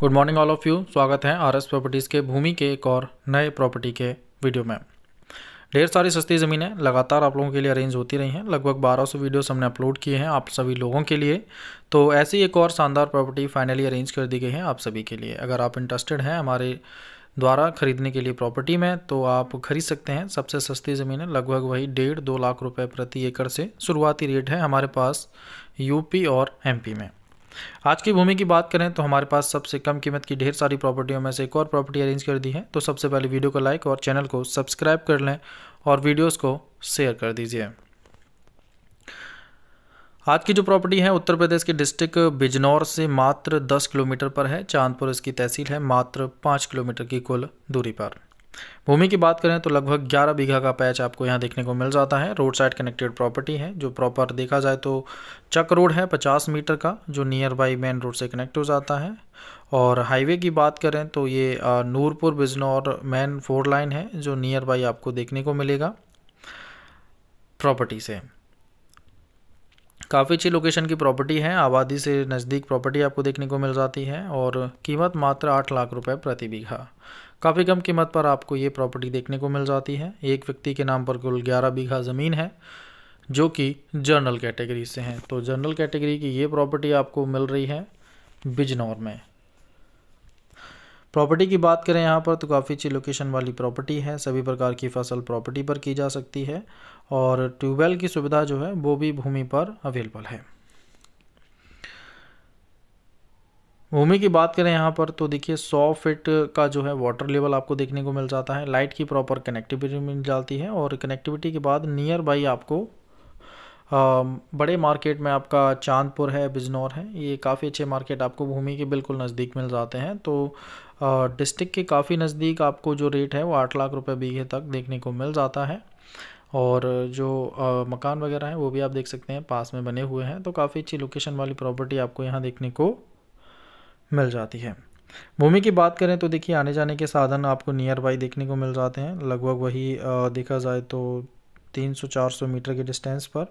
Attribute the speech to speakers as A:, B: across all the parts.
A: good morning all of you स्वागत है R S properties के भूमि के एक और नए प्रॉपर्टी के वीडियो में ढेर सारी सस्ती ज़मीनें लगातार आप लोगों के लिए अरेंज होती रही हैं लगभग 1200 वीडियोस हमने अपलोड किए हैं आप सभी लोगों के लिए तो ऐसी एक और शानदार प्रॉपर्टी फाइनली अरेंज कर दी गई है आप सभी के लिए अगर आप इंटरेस्टेड हैं हमारे द्वारा खरीदने के लिए प्रॉपर्टी में तो आप खरीद सकते हैं सबसे सस्ती ज़मीन लगभग वही डेढ़ दो लाख रुपये प्रति एकड़ से शुरुआती रेट है हमारे पास यूपी और एम में आज की भूमि की बात करें तो हमारे पास सबसे कम कीमत की ढेर सारी प्रॉपर्टियों में से एक और प्रॉपर्टी अरेंज कर दी है तो सबसे पहले वीडियो को लाइक और चैनल को सब्सक्राइब कर लें और वीडियोस को शेयर कर दीजिए आज की जो प्रॉपर्टी है उत्तर प्रदेश के डिस्ट्रिक्ट बिजनौर से मात्र 10 किलोमीटर पर है चांदपुर इसकी तहसील है मात्र 5 किलोमीटर की कुल दूरी पर भूमि की बात करें तो लगभग 11 बीघा का पैच आपको यहाँ देखने को मिल जाता है रोड साइड कनेक्टेड प्रॉपर्टी है जो प्रॉपर देखा जाए तो चक रोड है 50 मीटर का जो नियर बाई मेन रोड से कनेक्ट हो जाता है और हाईवे की बात करें तो ये Noorpur Bijnor main four line है जो नियर बाई आपको देखने को मिलेगा प्रॉपर्टी से काफ़ी अच्छी लोकेशन की प्रॉपर्टी है आबादी से नज़दीक प्रॉपर्टी आपको देखने को मिल जाती है और कीमत मात्र आठ लाख रुपए प्रति बीघा काफ़ी कम कीमत पर आपको ये प्रॉपर्टी देखने को मिल जाती है एक व्यक्ति के नाम पर कुल ग्यारह बीघा ज़मीन है जो कि जर्नल कैटेगरी से हैं तो जनरल कैटेगरी की ये प्रॉपर्टी आपको मिल रही है बिजनौर में प्रॉपर्टी की बात करें यहाँ पर तो काफ़ी अच्छी लोकेशन वाली प्रॉपर्टी है सभी प्रकार की फसल प्रॉपर्टी पर की जा सकती है और ट्यूबवेल की सुविधा जो है वो भी भूमि पर अवेलेबल है भूमि की बात करें यहाँ पर तो देखिए 100 फीट का जो है वाटर लेवल आपको देखने को मिल जाता है लाइट की प्रॉपर कनेक्टिविटी मिल जाती है और कनेक्टिविटी के बाद नियर बाई आपको बड़े मार्केट में आपका चांदपुर है बिजनौर है ये काफ़ी अच्छे मार्केट आपको भूमि के बिल्कुल नज़दीक मिल जाते हैं तो डिस्ट्रिक्ट के काफ़ी नज़दीक आपको जो रेट है वो आठ लाख रुपए बीघे तक देखने को मिल जाता है और जो मकान वगैरह हैं वो भी आप देख सकते हैं पास में बने हुए हैं तो काफ़ी अच्छी लोकेशन वाली प्रॉपर्टी आपको यहाँ देखने को मिल जाती है भूमि की बात करें तो देखिए आने जाने के साधन आपको नियर बाई देखने को मिल जाते हैं लगभग वही देखा जाए तो 300-400 मीटर के डिस्टेंस पर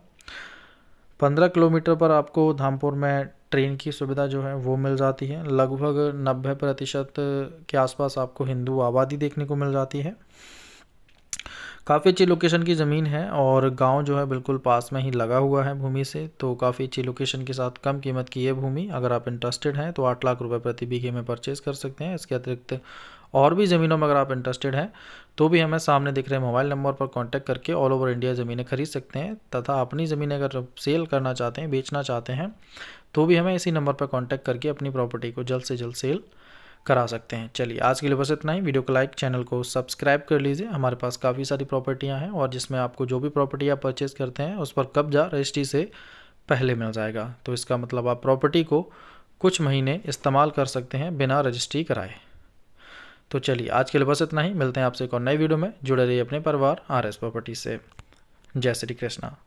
A: पंद्रह किलोमीटर पर आपको धामपुर में ट्रेन की सुविधा जो है वो मिल जाती है लगभग नब्बे प्रतिशत के आसपास आपको हिंदू आबादी देखने को मिल जाती है काफ़ी अच्छी लोकेशन की ज़मीन है और गांव जो है बिल्कुल पास में ही लगा हुआ है भूमि से तो काफ़ी अच्छी लोकेशन के साथ कम कीमत की ये भूमि अगर आप इंटरेस्टेड हैं तो आठ लाख रुपए प्रति बीघे में परचेज़ कर सकते हैं इसके अतिरिक्त और भी ज़मीनों में अगर आप इंटरेस्टेड हैं तो भी हमें सामने दिख रहे मोबाइल नंबर पर कॉन्टैक्ट करके ऑल ओवर इंडिया ज़मीनें खरीद सकते हैं तथा अपनी ज़मीन अगर सेल करना चाहते हैं बेचना चाहते हैं तो भी हमें इसी नंबर पर कॉन्टैक्ट करके अपनी प्रॉपर्टी को जल्द से जल्द सेल करा सकते हैं चलिए आज के लिए बस इतना ही वीडियो को लाइक चैनल को सब्सक्राइब कर लीजिए हमारे पास काफ़ी सारी प्रॉपर्टियाँ हैं और जिसमें आपको जो भी प्रॉपर्टी आप परचेज़ करते हैं उस पर कब्जा रजिस्ट्री से पहले मिल जाएगा तो इसका मतलब आप प्रॉपर्टी को कुछ महीने इस्तेमाल कर सकते हैं बिना रजिस्ट्री कराए तो चलिए आज के लिए बस इतना ही मिलते हैं आपसे एक और नए वीडियो में जुड़े रहिए अपने परिवार आर एस प्रॉपर्टी से जय श्री कृष्णा